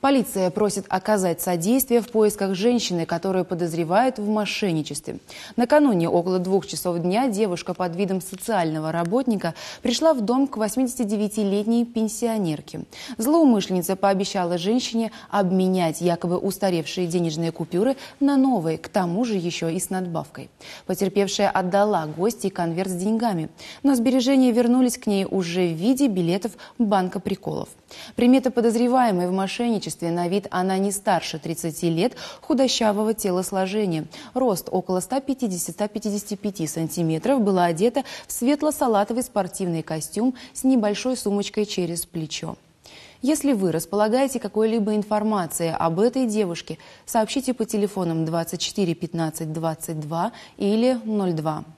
Полиция просит оказать содействие в поисках женщины, которую подозревают в мошенничестве. Накануне около двух часов дня девушка под видом социального работника пришла в дом к 89-летней пенсионерке. Злоумышленница пообещала женщине обменять якобы устаревшие денежные купюры на новые, к тому же еще и с надбавкой. Потерпевшая отдала гостей конверт с деньгами, но сбережения вернулись к ней уже в виде билетов банка приколов. Приметы подозреваемой в мошенничестве обществе. На вид она не старше 30 лет, худощавого телосложения. Рост около 150-155 сантиметров. Была одета в светло-салатовый спортивный костюм с небольшой сумочкой через плечо. Если вы располагаете какой-либо информацией об этой девушке, сообщите по телефонам 24 15 22 или 02.